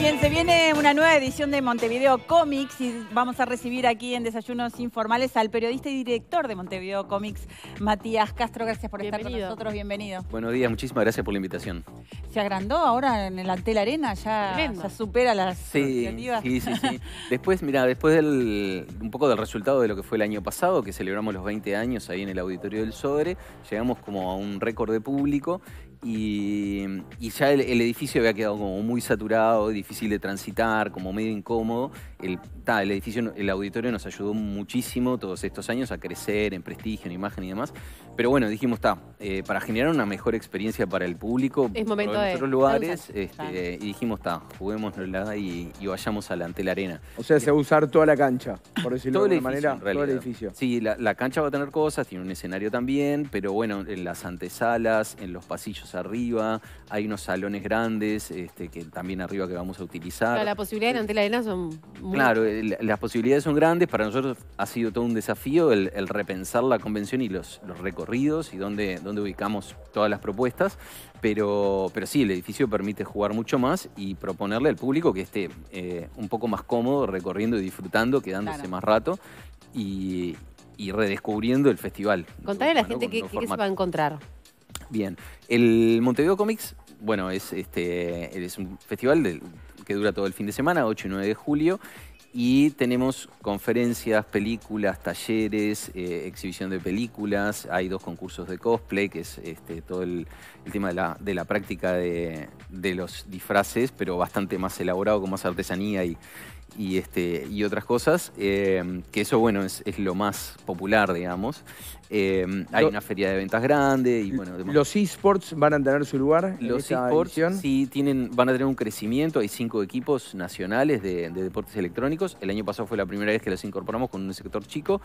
bien, se viene una nueva edición de Montevideo Comics y vamos a recibir aquí en Desayunos Informales al periodista y director de Montevideo Comics, Matías Castro. Gracias por estar con nosotros, bienvenido. Buenos días, muchísimas gracias por la invitación. Se agrandó ahora en el Antel Arena, ya, supera las sí, sí, sí, sí, Después, mira, después del, un poco del resultado de lo que fue el año pasado, que celebramos los 20 años ahí en el Auditorio del Sobre, llegamos como a un récord de público y, ya el, edificio había quedado como muy saturado, difícil de transitar, como medio incómodo. el edificio, el auditorio nos ayudó muchísimo todos estos años a crecer en prestigio, en imagen y demás, pero bueno, dijimos, está, eh, para generar una mejor experiencia para el público, momento en otros lugares, este, y dijimos, está, juguemos y, y vayamos adelante la arena. O sea, se va a usar toda la cancha, por decirlo de alguna manera. Todo el edificio. Sí, la, cancha va a tener cosas, tiene un escenario también, pero bueno, en las antesalas, en los pasillos arriba, hay unos salones grandes este, que también arriba que vamos a utilizar. la posibilidad de la arena son muy Claro, eh, las posibilidades son grandes. Para nosotros ha sido todo un desafío el, repensar la convención y los, los récords y dónde, dónde ubicamos todas las propuestas. Pero, pero sí, el edificio permite jugar mucho más y proponerle al público que esté eh, un poco más cómodo recorriendo y disfrutando, quedándose más rato. Y, redescubriendo el festival. Contale a la gente qué, se va a encontrar. Bien, el Montevideo Comics, bueno, es, este, es un festival que dura todo el fin de semana, 8 y 9 de julio, y tenemos conferencias, películas, talleres, eh, exhibición de películas, hay dos concursos de cosplay, que es este, todo el, tema de la, práctica de, de, los disfraces, pero bastante más elaborado, con más artesanía y, y, este, y otras cosas, eh, que eso, bueno, es, lo más popular, digamos. Eh, hay una feria de ventas grande y bueno. ¿Los eSports van a tener su lugar? Los eSports sí tienen, van a tener un crecimiento. Hay cinco equipos nacionales de, deportes electrónicos. El año pasado fue la primera vez que los incorporamos con un sector chico.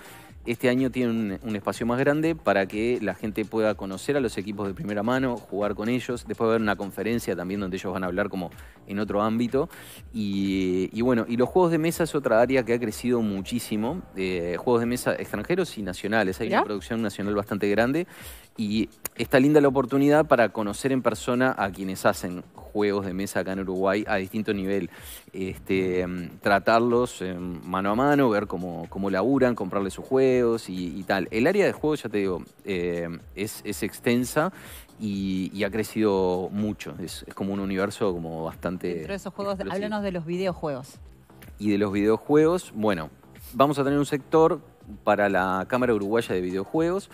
Este año tienen un, espacio más grande para que la gente pueda conocer a los equipos de primera mano, jugar con ellos. Después va a haber una conferencia también donde ellos van a hablar como en otro ámbito. Y, bueno, y los juegos de mesa es otra área que ha crecido muchísimo. Eh, juegos de mesa extranjeros y nacionales. Hay una producción nacional bastante grande. Y está linda la oportunidad para conocer en persona a quienes hacen juegos de mesa acá en Uruguay a distinto nivel. Este, em, tratarlos em, mano a mano, ver cómo, cómo laburan, comprarles sus juegos y, tal. El área de juegos, ya te digo, eh, es, extensa y, ha crecido mucho. Es, como un universo como bastante... Dentro de esos juegos, háblanos de los videojuegos y de los videojuegos, bueno, vamos a tener un sector para la Cámara Uruguaya de Videojuegos,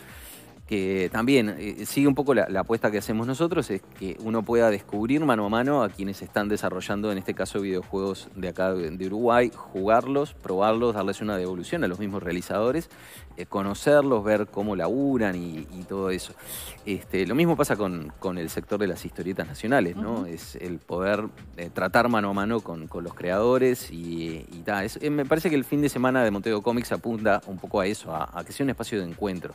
que también eh, sigue un poco la, apuesta que hacemos nosotros, es que uno pueda descubrir mano a mano a quienes están desarrollando, en este caso, videojuegos de acá de Uruguay, jugarlos, probarlos, darles una devolución a los mismos realizadores eh, conocerlos, ver cómo laburan y, todo eso. Este, lo mismo pasa con, con, el sector de las historietas nacionales, ¿no? Es el poder eh, tratar mano a mano con, los creadores y, tal. Eh, me parece que el fin de semana de Montego Comics apunta un poco a eso, a, que sea un espacio de encuentro.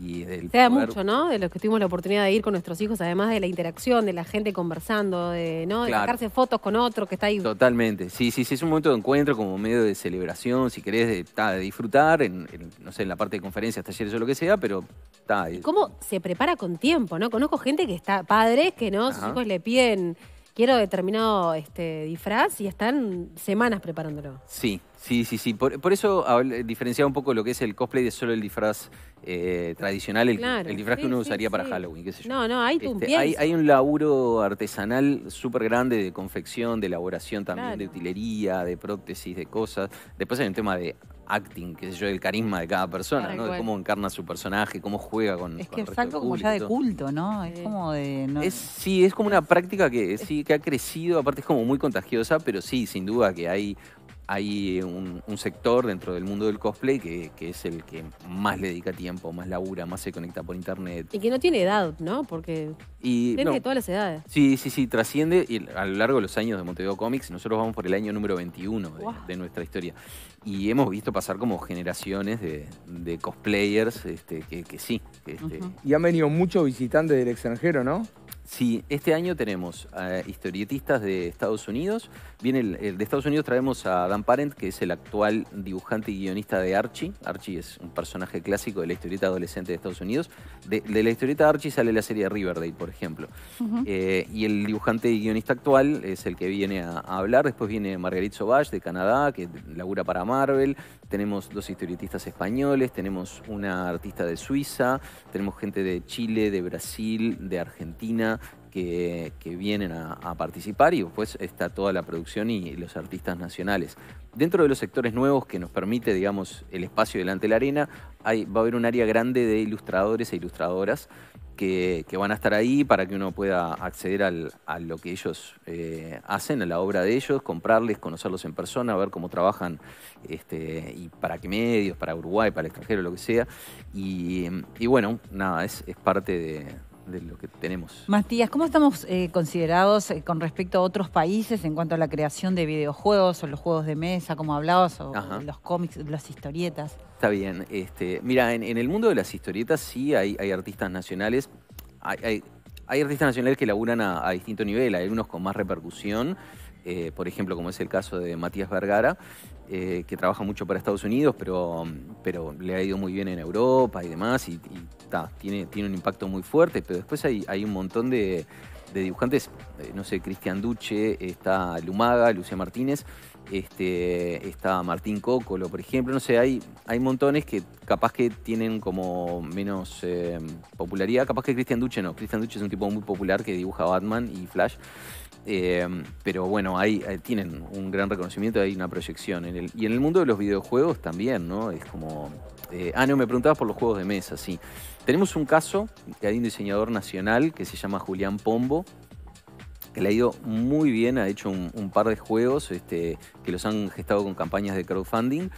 Y Se da mucho, ¿no? De los que tuvimos la oportunidad de ir con nuestros hijos, además de la interacción, de la gente conversando, de, ¿no? sacarse fotos con otro que está ahí. Totalmente, sí, sí, sí, es un momento de encuentro como medio de celebración, si querés, de, disfrutar, en, no sé, en la parte de conferencias, talleres o lo que sea, pero está. ahí. ¿Cómo se prepara con tiempo, no? Conozco gente que está, padres que no, sus hijos le piden quiero determinado este, disfraz y están semanas preparándolo. Sí, sí, sí, sí. Por, eso diferenciaba un poco lo que es el cosplay de solo el disfraz eh, tradicional, el, disfraz que uno usaría para Halloween, qué sé yo. No, no, hay este, hay, un laburo artesanal súper grande de confección, de elaboración también, de utilería, de prótesis, de cosas. Después hay un tema de acting, qué sé yo, el carisma de cada persona, ¿no? De cómo encarna su personaje, cómo juega con. Es que es algo como ya de culto, ¿no? Es como de. sí, es como una práctica que sí que ha crecido, aparte es como muy contagiosa, pero sí, sin duda que hay hay un, sector dentro del mundo del cosplay que, es el que más le dedica tiempo, más labura, más se conecta por internet. Y que no tiene edad, ¿no? Porque y, todas las edades. Sí, sí, sí, trasciende y a lo largo de los años de Montevideo Comics. Nosotros vamos por el año número 21 de, nuestra historia. Y hemos visto pasar como generaciones de, cosplayers este, que, sí. Este, y han venido muchos visitantes del extranjero, ¿no? Sí, este año tenemos eh, historietistas de Estados Unidos. Viene el, de Estados Unidos traemos a Dan Parent, que es el actual dibujante y guionista de Archie. Archie es un personaje clásico de la historieta adolescente de Estados Unidos. De, la historieta Archie sale la serie Riverdale, por ejemplo. Eh, y el dibujante y guionista actual es el que viene a, hablar. Después viene Marguerite Sauvage de Canadá, que labura para Marvel. Tenemos dos historietistas españoles, tenemos una artista de Suiza, tenemos gente de Chile, de Brasil, de Argentina que, vienen a, participar y después está toda la producción y los artistas nacionales. Dentro de los sectores nuevos que nos permite, digamos, el espacio delante de la arena, va a haber un área grande de ilustradores e ilustradoras que, van a estar ahí para que uno pueda acceder a lo que ellos eh, hacen, a la obra de ellos, comprarles, conocerlos en persona, ver cómo trabajan este, y para qué medios, para Uruguay, para el extranjero, lo que sea. Y, y bueno, nada, es, es parte de, de lo que tenemos. Matías, ¿cómo estamos eh, considerados eh, con respecto a otros países en cuanto a la creación de videojuegos o los juegos de mesa, como hablabas, o los cómics, las historietas? Está bien. Este, mira, en, el mundo de las historietas sí hay, artistas nacionales. Hay, artistas nacionales que laburan a, a distinto nivel, hay unos con más repercusión eh, por ejemplo, como es el caso de Matías Vergara, eh, que trabaja mucho para Estados Unidos, pero, pero le ha ido muy bien en Europa y demás, y, tiene, tiene un impacto muy fuerte, pero después hay, hay un montón de, dibujantes, eh, no sé, Cristian Duche, está Lumaga, Lucia Martínez, este, está Martín Cocolo, por ejemplo, no sé, hay, hay montones que capaz que tienen como menos popularidad, capaz que Cristian Duche no, Cristian Duche es un tipo muy popular que dibuja Batman y Flash, eh, pero bueno, ahí tienen un gran reconocimiento, hay una proyección. y en el mundo de los videojuegos también, ¿no? Es como. Eh, ah, no, me preguntabas por los juegos de mesa, sí. Tenemos un caso que hay un diseñador nacional que se llama Julián Pombo, que le ha ido muy bien, ha hecho un, par de juegos este, que los han gestado con campañas de crowdfunding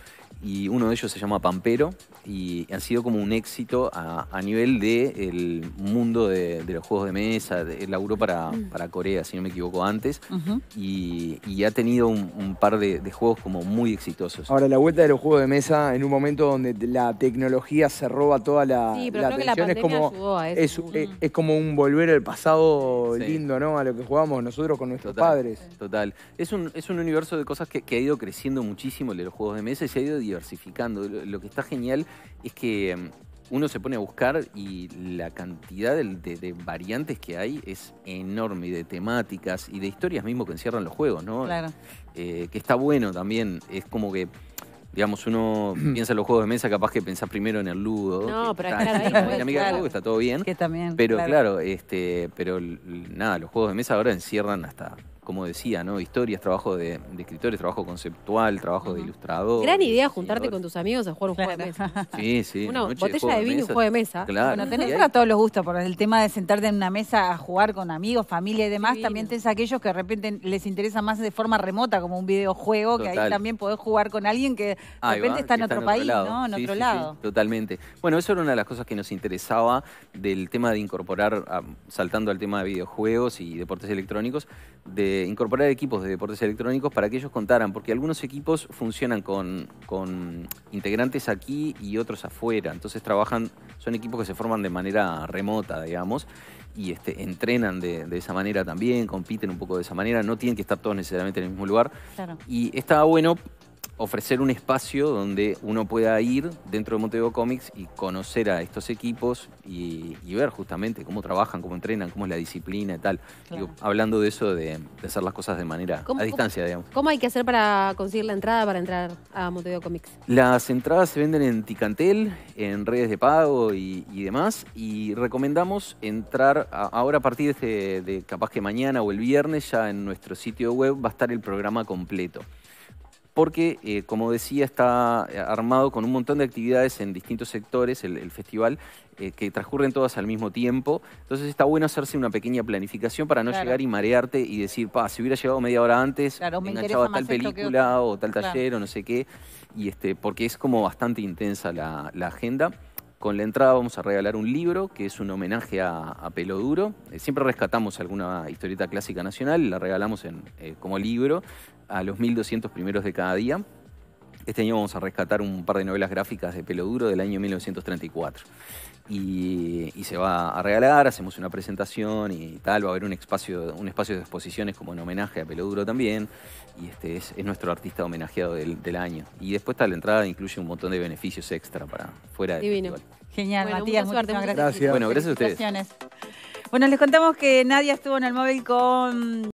y uno de ellos se llama Pampero y ha sido como un éxito a, nivel del mundo de, los juegos de mesa. Él laburó para, mm. para Corea, si no me equivoco, antes y, ha tenido un, par de, juegos como muy exitosos. Ahora, la vuelta de los juegos de mesa en un momento donde la tecnología se roba toda la, atención es como, eh, Es, como un volver al pasado lindo, ¿no? A lo que jugábamos nosotros con nuestros padres. Total. Es un, universo de cosas que, ha ido creciendo muchísimo el de los juegos de mesa y se ha ido diversificando. Lo que está genial es que em, uno se pone a buscar y la cantidad de, variantes que hay es enorme, y de temáticas y de historias mismo que encierran los juegos, ¿no? Claro. Eh, que está bueno también, es como que... Digamos, uno piensa en los juegos de mesa, capaz que pensás primero en el ludo. No, pero está, claro, está todo bien. Que también. Pero claro, claro este, pero nada, los juegos de mesa ahora encierran hasta como decía, ¿no? Historias, trabajo de, escritores, trabajo conceptual, trabajo de ilustrador. Gran idea juntarte con tus amigos a jugar un juego de mesa. Sí, sí. Una botella de, vino y un juego de mesa. Claro. Bueno, tenés a todos los gustos, por el tema de sentarte en una mesa a jugar con amigos, familia y demás, también tenés aquellos que de repente les interesa más de forma remota, como un videojuego, que ahí también podés jugar con alguien que de repente está, en otro, país, ¿no? En otro lado. Totalmente. Bueno, eso era una de las cosas que nos interesaba del tema de incorporar, saltando al tema de videojuegos y deportes electrónicos, de eh, incorporar equipos de deportes electrónicos para que ellos contaran, porque algunos equipos funcionan con, integrantes aquí y otros afuera, entonces trabajan, son equipos que se forman de manera remota, digamos, y este, entrenan de, esa manera también, compiten un poco de esa manera, no tienen que estar todos necesariamente en el mismo lugar. Y estaba bueno ofrecer un espacio donde uno pueda ir dentro de Montego Comics y conocer a estos equipos y, ver justamente cómo trabajan, cómo entrenan, cómo es la disciplina y tal. hablando de eso, de, hacer las cosas de manera a distancia, digamos. ¿Cómo hay que hacer para conseguir la entrada para entrar a Montego Comics? Las entradas se venden en Ticantel, en redes de pago y, demás, y recomendamos entrar ahora a partir de, de capaz que mañana o el viernes ya en nuestro sitio web va a estar el programa completo porque, eh, como decía, está eh, armado con un montón de actividades en distintos sectores, el, festival, eh, que transcurren todas al mismo tiempo. Entonces está bueno hacerse una pequeña planificación para no llegar y marearte y decir, pa, si hubiera llegado media hora antes, claro, a tal película o tal taller o no sé qué, y este, porque es como bastante intensa la, agenda. Con la entrada vamos a regalar un libro que es un homenaje a, a Pelo Duro. siempre rescatamos alguna historieta clásica nacional, la regalamos como libro a los 1200 primeros de cada día. Este año vamos a rescatar un par de novelas gráficas de pelo duro del año 1934. Y, se va a regalar, hacemos una presentación y tal, va a haber un espacio, un espacio de exposiciones como en homenaje a Pelo Duro también, y este es, nuestro artista homenajeado del, año. Y después está la entrada incluye un montón de beneficios extra para fuera del Genial, Matías, muchas gracias. Bueno, gracias a ustedes. Bueno, les contamos que nadie estuvo en el móvil con...